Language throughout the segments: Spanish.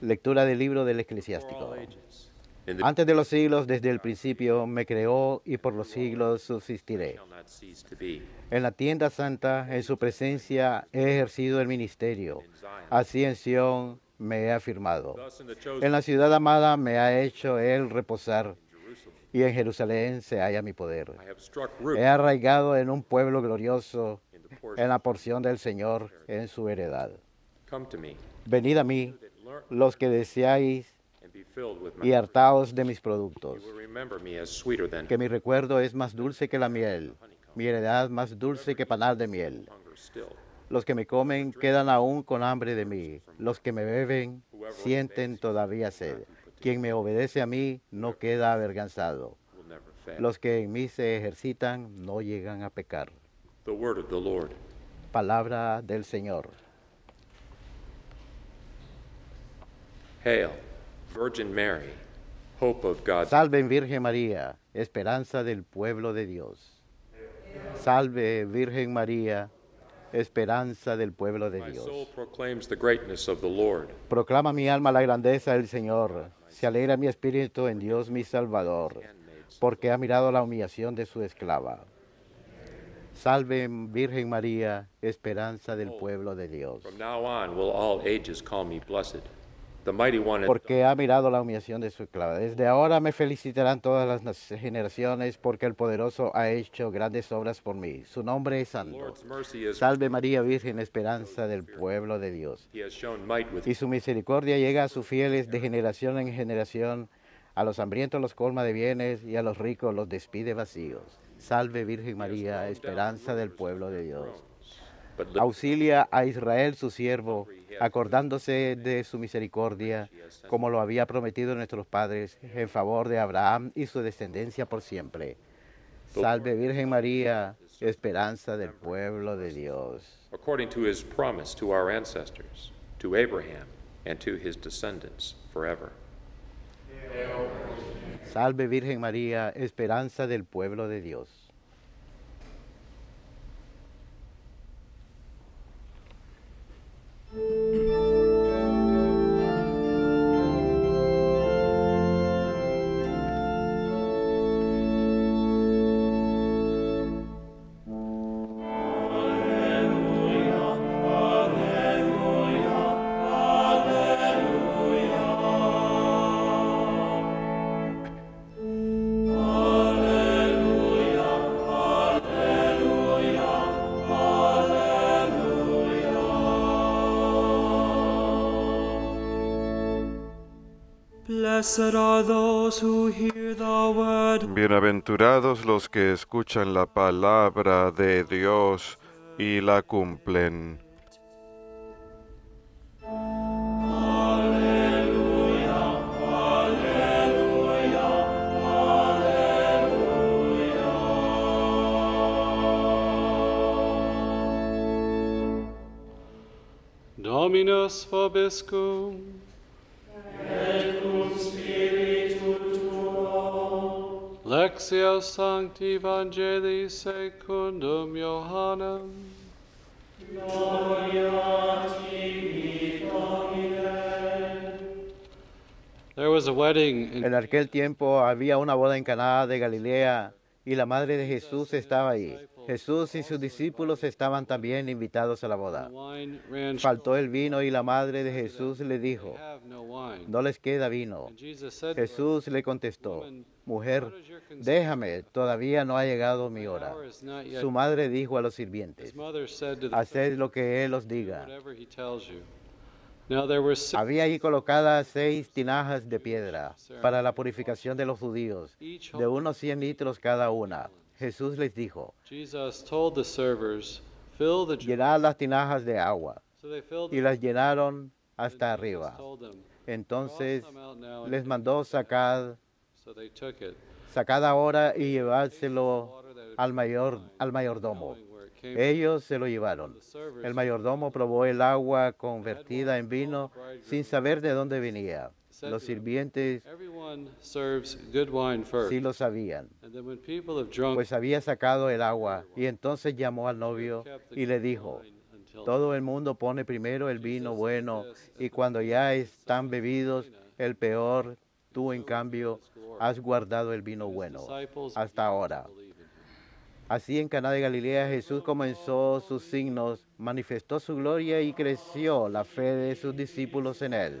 Lectura del libro del eclesiástico. Antes de los siglos, desde el principio, me creó y por los siglos subsistiré. En la tienda santa, en su presencia, he ejercido el ministerio. Así en Sión me he afirmado. En la ciudad amada me ha hecho él reposar. Y en Jerusalén se halla mi poder. He arraigado en un pueblo glorioso, en la porción del Señor, en su heredad. Venid a mí, los que deseáis y hartaos de mis productos, que mi recuerdo es más dulce que la miel, mi heredad más dulce que panal de miel. Los que me comen quedan aún con hambre de mí, los que me beben sienten todavía sed. Quien me obedece a mí no queda avergonzado. Los que en mí se ejercitan no llegan a pecar. Palabra del Señor. Hail, Salve Virgen María, esperanza del pueblo de Dios. Salve Virgen María, esperanza del pueblo de Dios. Proclama mi alma la grandeza del Señor. Se alegra mi espíritu en Dios mi Salvador, porque ha mirado la humillación de su esclava. Salve Virgen María, esperanza del oh, pueblo de Dios porque ha mirado la humillación de su esclava. Desde ahora me felicitarán todas las generaciones, porque el poderoso ha hecho grandes obras por mí. Su nombre es santo. Salve María Virgen, esperanza del pueblo de Dios. Y su misericordia llega a sus fieles de generación en generación. A los hambrientos los colma de bienes y a los ricos los despide vacíos. Salve Virgen María, esperanza del pueblo de Dios. Auxilia a Israel su siervo, acordándose de su misericordia, como lo había prometido nuestros padres, en favor de Abraham y su descendencia por siempre. Salve Virgen María, esperanza del pueblo de Dios. Salve Virgen María, esperanza del pueblo de Dios. Bienaventurados los que escuchan la palabra de Dios y la cumplen. Dominus vobiscum. Lectio Sancti Evangelii secundum Johannem. Gloria There was a wedding in... En aquel tiempo había una boda en Caná de Galilea y la madre de Jesús estaba ahí. Jesús y sus discípulos estaban también invitados a la boda. Faltó el vino y la madre de Jesús le dijo, no les queda vino. Jesús le contestó, mujer, déjame, todavía no ha llegado mi hora. Su madre dijo a los sirvientes, haced lo que él os diga. Había allí colocadas seis tinajas de piedra para la purificación de los judíos, de unos 100 litros cada una. Jesús les dijo, llenad las tinajas de agua. Y las llenaron hasta arriba. Entonces les mandó sacar, sacad ahora y llevárselo al, mayor, al mayordomo. Ellos se lo llevaron. El mayordomo probó el agua convertida en vino sin saber de dónde venía los sirvientes sí lo sabían, pues había sacado el agua y entonces llamó al novio y le dijo, todo el mundo pone primero el vino bueno y cuando ya están bebidos el peor, tú en cambio has guardado el vino bueno hasta ahora. Así en Cana de Galilea Jesús comenzó sus signos, manifestó su gloria y creció la fe de sus discípulos en él.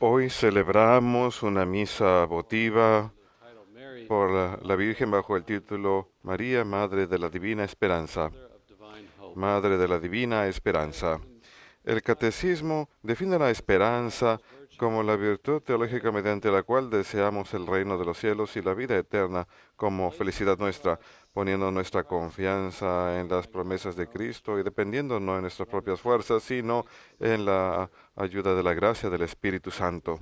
Hoy celebramos una misa votiva por la, Virgen bajo el título María, Madre de la Divina Esperanza. Madre de la Divina Esperanza. El catecismo define la esperanza como la virtud teológica mediante la cual deseamos el reino de los cielos y la vida eterna como felicidad nuestra, poniendo nuestra confianza en las promesas de Cristo y dependiendo no en nuestras propias fuerzas, sino en la ayuda de la gracia del Espíritu Santo.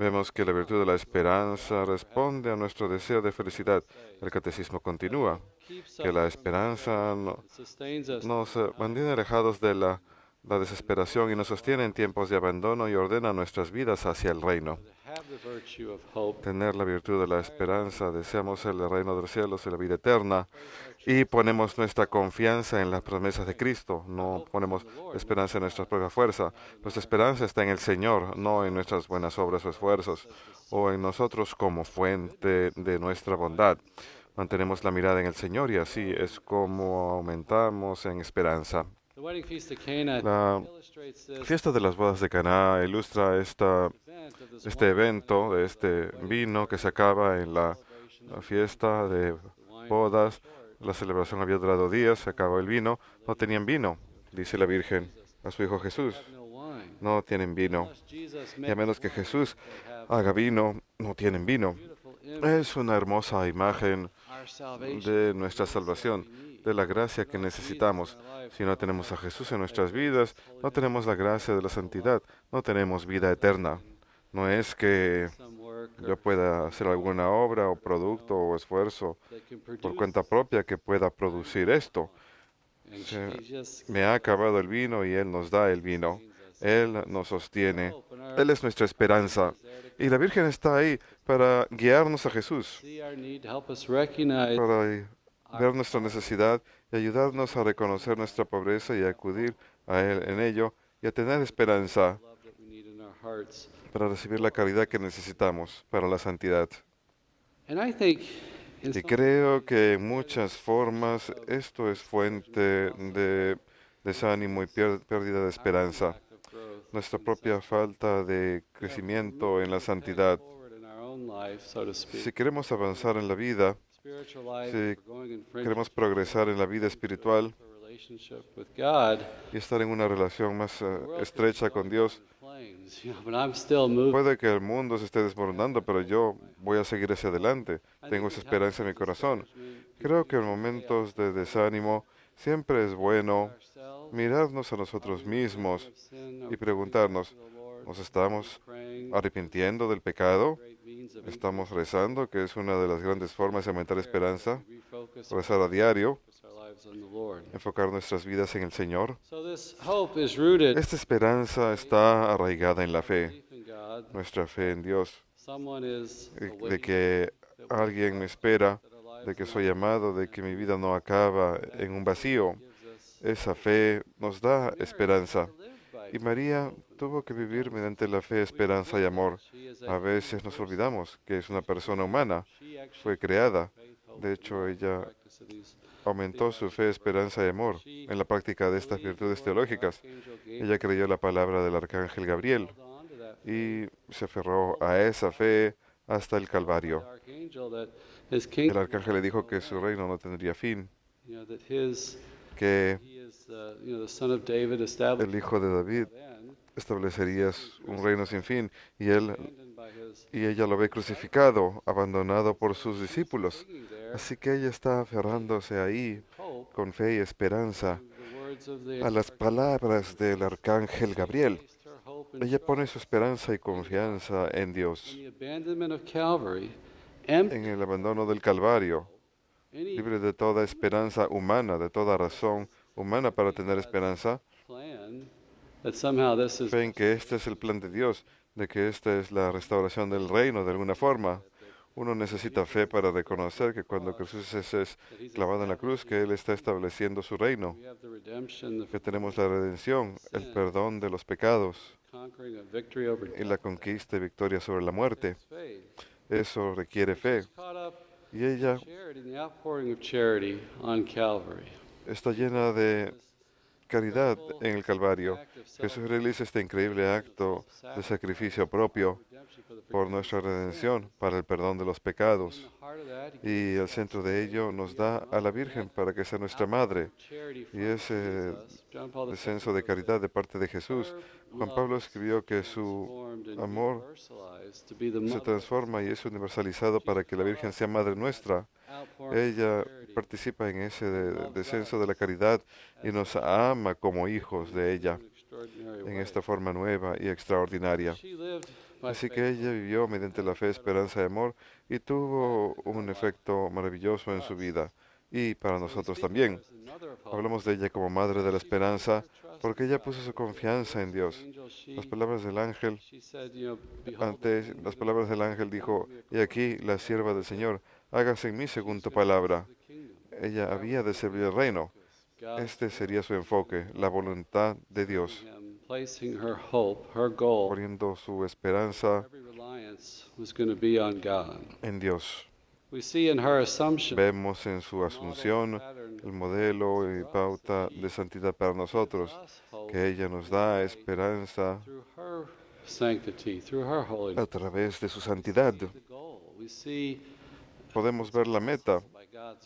Vemos que la virtud de la esperanza responde a nuestro deseo de felicidad. El catecismo continúa, que la esperanza nos mantiene alejados de la la desesperación y nos sostiene en tiempos de abandono y ordena nuestras vidas hacia el reino. Tener la virtud de la esperanza, deseamos el reino de los cielos y la vida eterna y ponemos nuestra confianza en las promesas de Cristo, no ponemos esperanza en nuestra propia fuerza. Nuestra esperanza está en el Señor, no en nuestras buenas obras o esfuerzos o en nosotros como fuente de nuestra bondad. Mantenemos la mirada en el Señor y así es como aumentamos en esperanza. La fiesta de las bodas de Caná ilustra esta, este evento de este vino que se acaba en la, la fiesta de bodas. La celebración había durado días, se acabó el vino. No tenían vino, dice la Virgen a su hijo Jesús. No tienen vino. Y a menos que Jesús haga vino, no tienen vino. Es una hermosa imagen de nuestra salvación de la gracia que necesitamos. Si no tenemos a Jesús en nuestras vidas, no tenemos la gracia de la santidad, no tenemos vida eterna. No es que yo pueda hacer alguna obra o producto o esfuerzo por cuenta propia que pueda producir esto. me ha acabado el vino y Él nos da el vino. Él nos sostiene. Él es nuestra esperanza. Y la Virgen está ahí para guiarnos a Jesús ver nuestra necesidad y ayudarnos a reconocer nuestra pobreza y acudir a Él en ello y a tener esperanza para recibir la caridad que necesitamos para la santidad. Y creo que en muchas formas esto es fuente de desánimo y pérdida de esperanza, nuestra propia falta de crecimiento en la santidad. Si queremos avanzar en la vida, si queremos progresar en la vida espiritual y estar en una relación más eh, estrecha con Dios, puede que el mundo se esté desmoronando, pero yo voy a seguir hacia adelante. Tengo esa esperanza en mi corazón. Creo que en momentos de desánimo siempre es bueno mirarnos a nosotros mismos y preguntarnos, ¿nos estamos arrepintiendo del pecado? Estamos rezando, que es una de las grandes formas de aumentar esperanza, rezar a diario, enfocar nuestras vidas en el Señor. Esta esperanza está arraigada en la fe, nuestra fe en Dios, de que alguien me espera, de que soy amado, de que mi vida no acaba en un vacío. Esa fe nos da esperanza. Y María tuvo que vivir mediante la fe, esperanza y amor. A veces nos olvidamos que es una persona humana, fue creada. De hecho, ella aumentó su fe, esperanza y amor en la práctica de estas virtudes teológicas. Ella creyó la palabra del arcángel Gabriel y se aferró a esa fe hasta el Calvario. El arcángel le dijo que su reino no tendría fin, que uh, el hijo de David establecerías un reino sin fin y él y ella lo ve crucificado, abandonado por sus discípulos. Así que ella está aferrándose ahí con fe y esperanza a las palabras del arcángel Gabriel. Ella pone su esperanza y confianza en Dios. En el abandono del Calvario, libre de toda esperanza humana, de toda razón humana para tener esperanza, ven que este es el plan de Dios, de que esta es la restauración del reino de alguna forma. Uno necesita fe para reconocer que cuando Jesús es clavado en la cruz, que Él está estableciendo su reino, que tenemos la redención, el perdón de los pecados y la conquista y victoria sobre la muerte. Eso requiere fe. Y ella está llena de caridad en el Calvario. Jesús realiza este increíble acto de sacrificio propio por nuestra redención, para el perdón de los pecados. Y el centro de ello nos da a la Virgen para que sea nuestra madre. Y ese eh, descenso de caridad de parte de Jesús, Juan Pablo escribió que su amor se transforma y es universalizado para que la Virgen sea madre nuestra. Ella participa en ese descenso de la caridad y nos ama como hijos de ella en esta forma nueva y extraordinaria. Así que ella vivió mediante la fe, esperanza y amor y tuvo un efecto maravilloso en su vida y para nosotros también. Hablamos de ella como Madre de la Esperanza porque ella puso su confianza en Dios. Las palabras del ángel, las palabras del ángel dijo, y aquí la sierva del Señor, hágase en mí según palabra. Ella había de servir el reino. Este sería su enfoque, la voluntad de Dios, poniendo su esperanza en Dios. Vemos en su asunción el modelo y pauta de santidad para nosotros, que ella nos da esperanza a través de su santidad podemos ver la meta,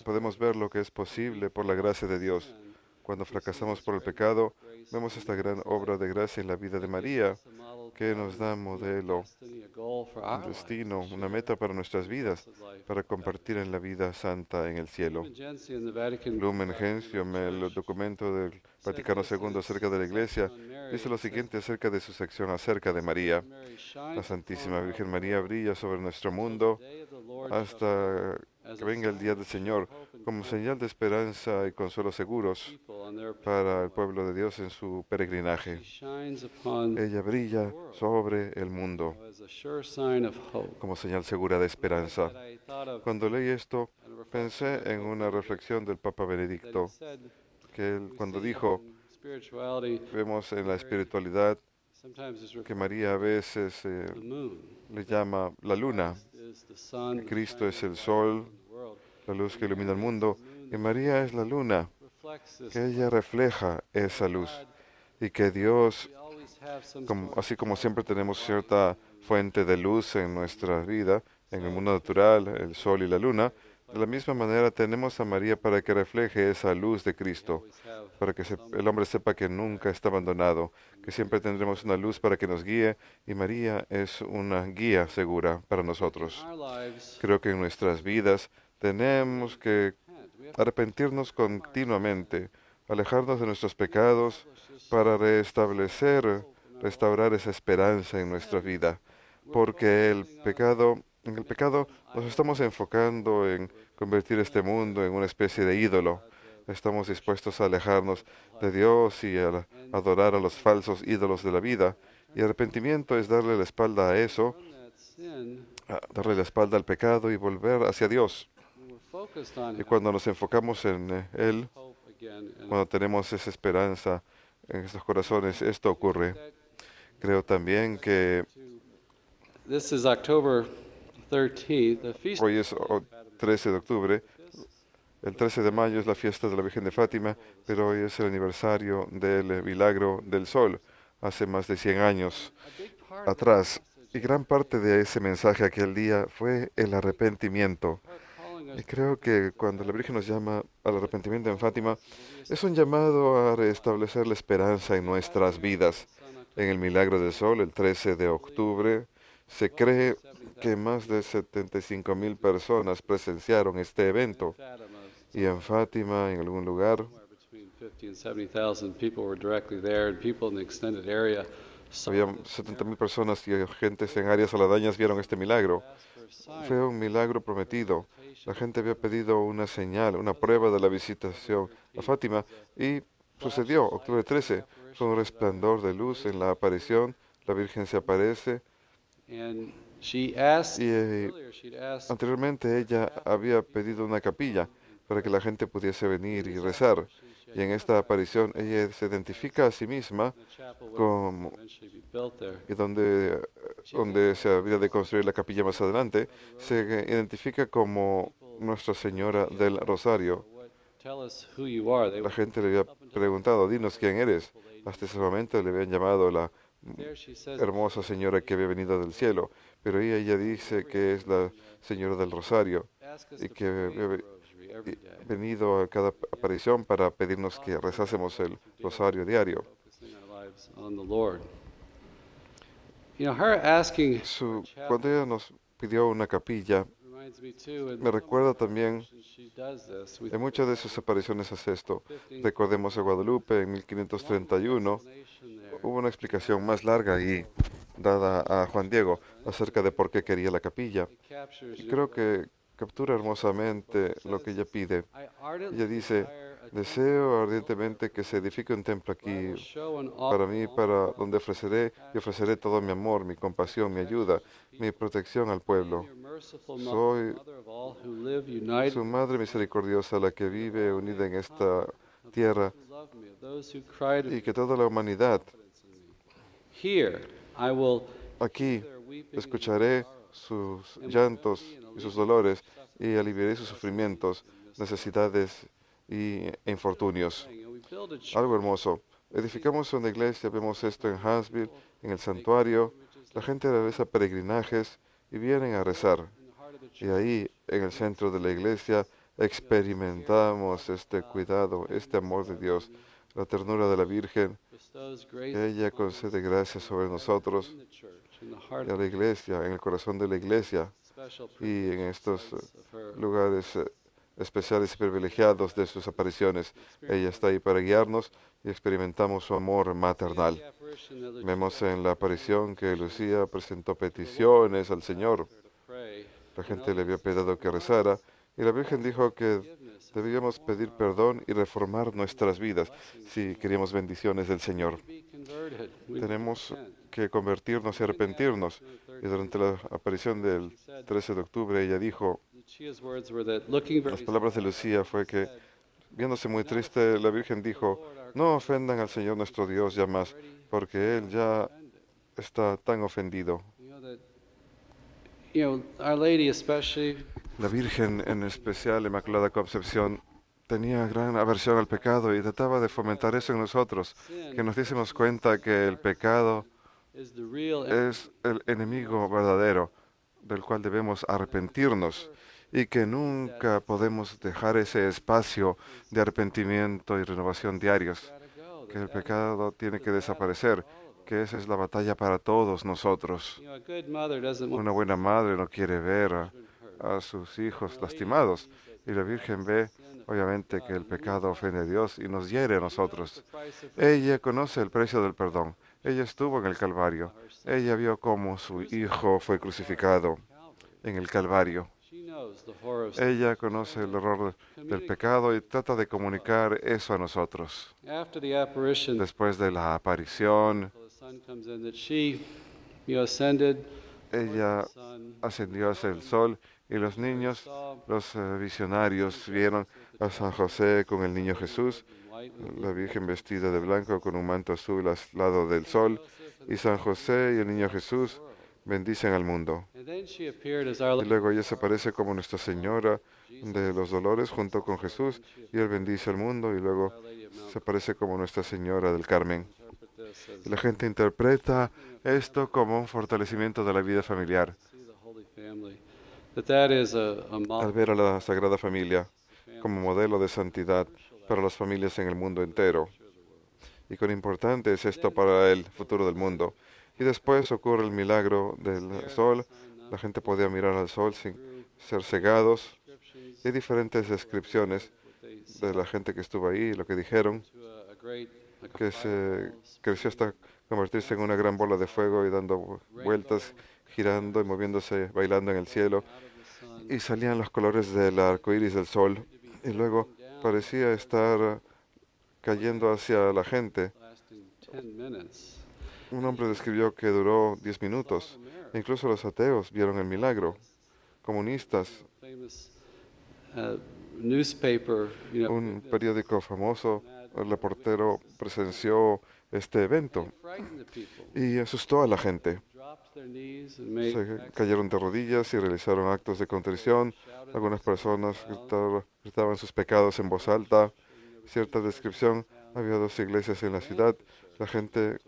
podemos ver lo que es posible por la gracia de Dios. Cuando fracasamos por el pecado, vemos esta gran obra de gracia en la vida de María, que nos da modelo, un destino, una meta para nuestras vidas, para compartir en la vida santa en el cielo. Lumen Gentium, el documento del Vaticano II acerca de la Iglesia, dice lo siguiente acerca de su sección acerca de María. La Santísima Virgen María brilla sobre nuestro mundo hasta que venga el día del Señor como señal de esperanza y consuelos seguros para el pueblo de Dios en su peregrinaje. Ella brilla sobre el mundo como señal segura de esperanza. Cuando leí esto, pensé en una reflexión del Papa Benedicto, que él, cuando dijo, vemos en la espiritualidad que María a veces eh, le llama la luna. Cristo es el sol, la luz que ilumina el mundo, y María es la luna, que ella refleja esa luz, y que Dios, como, así como siempre tenemos cierta fuente de luz en nuestra vida, en el mundo natural, el sol y la luna, de la misma manera tenemos a María para que refleje esa luz de Cristo, para que el hombre sepa que nunca está abandonado, que siempre tendremos una luz para que nos guíe y María es una guía segura para nosotros. Creo que en nuestras vidas tenemos que arrepentirnos continuamente, alejarnos de nuestros pecados para restablecer, restaurar esa esperanza en nuestra vida, porque el pecado, en el pecado nos estamos enfocando en convertir este mundo en una especie de ídolo. Estamos dispuestos a alejarnos de Dios y a adorar a los falsos ídolos de la vida. Y arrepentimiento es darle la espalda a eso, darle la espalda al pecado y volver hacia Dios. Y cuando nos enfocamos en eh, Él, cuando tenemos esa esperanza en nuestros corazones, esto ocurre. Creo también que hoy es 13 de octubre, el 13 de mayo es la fiesta de la Virgen de Fátima, pero hoy es el aniversario del eh, milagro del sol, hace más de 100 años atrás. Y gran parte de ese mensaje aquel día fue el arrepentimiento, y creo que cuando la Virgen nos llama al arrepentimiento en Fátima, es un llamado a restablecer la esperanza en nuestras vidas. En el Milagro del Sol, el 13 de octubre, se cree que más de 75 mil personas presenciaron este evento. Y en Fátima, en algún lugar, había 70 mil personas y agentes en áreas aladañas vieron este milagro. Fue un milagro prometido. La gente había pedido una señal, una prueba de la visitación a Fátima y sucedió, octubre 13, con un resplandor de luz en la aparición. La Virgen se aparece. Y eh, anteriormente ella había pedido una capilla para que la gente pudiese venir y rezar. Y en esta aparición ella se identifica a sí misma como y donde, donde se había de construir la capilla más adelante, se identifica como Nuestra Señora del Rosario. La gente le había preguntado, dinos quién eres. Hasta ese momento le habían llamado la hermosa señora que había venido del cielo, pero ella, ella dice que es la Señora del Rosario y que venido a cada aparición para pedirnos que rezásemos el rosario diario. Su, cuando ella nos pidió una capilla, me recuerda también, en muchas de sus apariciones hace esto. Recordemos a Guadalupe en 1531, hubo una explicación más larga y dada a Juan Diego acerca de por qué quería la capilla. creo que captura hermosamente lo que ella pide. Ella dice, deseo ardientemente que se edifique un templo aquí para mí, para donde ofreceré y ofreceré todo mi amor, mi compasión, mi ayuda, mi protección al pueblo. Soy su madre misericordiosa, la que vive unida en esta tierra y que toda la humanidad aquí escucharé sus llantos y sus dolores y aliviaré sus sufrimientos, necesidades y infortunios. Algo hermoso. Edificamos una iglesia, vemos esto en Huntsville, en el santuario. La gente realiza peregrinajes y vienen a rezar. Y ahí, en el centro de la iglesia, experimentamos este cuidado, este amor de Dios, la ternura de la Virgen. ella concede gracias sobre nosotros a la iglesia, en el corazón de la iglesia y en estos eh, lugares eh, especiales y privilegiados de sus apariciones. Ella está ahí para guiarnos y experimentamos su amor maternal. Vemos en la aparición que Lucía presentó peticiones al Señor. La gente le había pedido que rezara y la Virgen dijo que debíamos pedir perdón y reformar nuestras vidas si queríamos bendiciones del Señor. Tenemos que convertirnos y arrepentirnos. Y durante la aparición del 13 de octubre ella dijo, las palabras de Lucía fue que, viéndose muy triste, la Virgen dijo, no ofendan al Señor nuestro Dios ya más, porque Él ya está tan ofendido. La Virgen, en especial Inmaculada Concepción, tenía gran aversión al pecado y trataba de fomentar eso en nosotros, que nos diésemos cuenta que el pecado es el enemigo verdadero del cual debemos arrepentirnos y que nunca podemos dejar ese espacio de arrepentimiento y renovación diarios, que el pecado tiene que desaparecer, que esa es la batalla para todos nosotros. Una buena madre no quiere ver a, sus hijos lastimados y la Virgen ve obviamente que el pecado ofende a Dios y nos hiere a nosotros. Ella conoce el precio del perdón. Ella estuvo en el Calvario. Ella vio cómo su hijo fue crucificado en el Calvario. Ella conoce el horror del pecado y trata de comunicar eso a nosotros. Después de la aparición, ella ascendió hacia el sol y los niños, los eh, visionarios, vieron a San José con el niño Jesús, la Virgen vestida de blanco con un manto azul al lado del sol, y San José y el niño Jesús bendicen al mundo. Y luego ella se aparece como Nuestra Señora de los Dolores junto con Jesús, y él bendice al mundo, y luego se aparece como Nuestra Señora del Carmen. la gente interpreta esto como un fortalecimiento de la vida familiar al ver a la Sagrada Familia como modelo de santidad para las familias en el mundo entero. Y cuán importante es esto para el futuro del mundo. Y después ocurre el milagro del sol. La gente podía mirar al sol sin ser cegados. Hay diferentes descripciones de la gente que estuvo ahí, lo que dijeron, que se creció hasta convertirse en una gran bola de fuego y dando vueltas, girando y moviéndose, bailando en el cielo. Y salían los colores del arco iris del sol y luego parecía estar cayendo hacia la gente. Un hombre describió que duró 10 minutos. Incluso los ateos vieron el milagro. Comunistas. Un periódico famoso, el reportero presenció este evento y asustó a la gente. Se cayeron de rodillas y realizaron actos de contrición. Algunas personas gritaban sus pecados en voz alta. Cierta descripción, había dos iglesias en la ciudad. La gente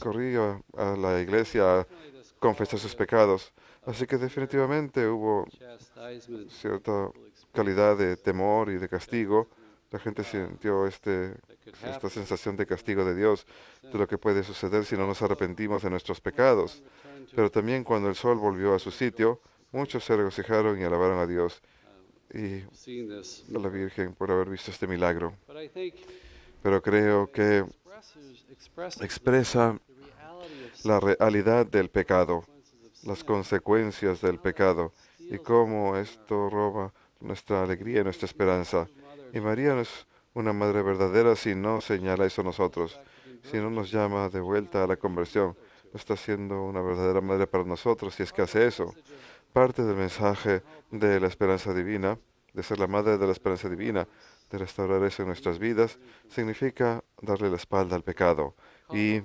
corría a la iglesia a confesar sus pecados. Así que definitivamente hubo cierta calidad de temor y de castigo la gente sintió este, esta sensación de castigo de Dios, de lo que puede suceder si no nos arrepentimos de nuestros pecados. Pero también cuando el sol volvió a su sitio, muchos se regocijaron y alabaron a Dios y a la Virgen por haber visto este milagro. Pero creo que expresa la realidad del pecado, las consecuencias del pecado y cómo esto roba nuestra alegría y nuestra esperanza. Y María no es una madre verdadera si no señala eso a nosotros, si no nos llama de vuelta a la conversión. No está siendo una verdadera madre para nosotros si es que hace eso. Parte del mensaje de la esperanza divina, de ser la madre de la esperanza divina, de restaurar eso en nuestras vidas, significa darle la espalda al pecado y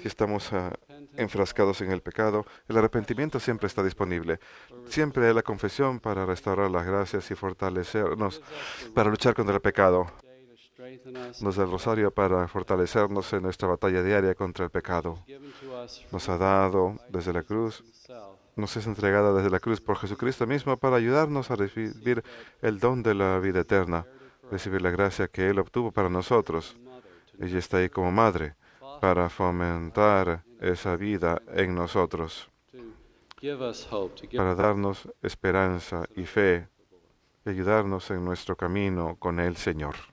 si estamos ah, enfrascados en el pecado, el arrepentimiento siempre está disponible. Siempre hay la confesión para restaurar las gracias y fortalecernos para luchar contra el pecado. Nos da el rosario para fortalecernos en nuestra batalla diaria contra el pecado. Nos ha dado desde la cruz, nos es entregada desde la cruz por Jesucristo mismo para ayudarnos a recibir el don de la vida eterna, recibir la gracia que Él obtuvo para nosotros. Ella está ahí como madre para fomentar esa vida en nosotros, para darnos esperanza y fe y ayudarnos en nuestro camino con el Señor.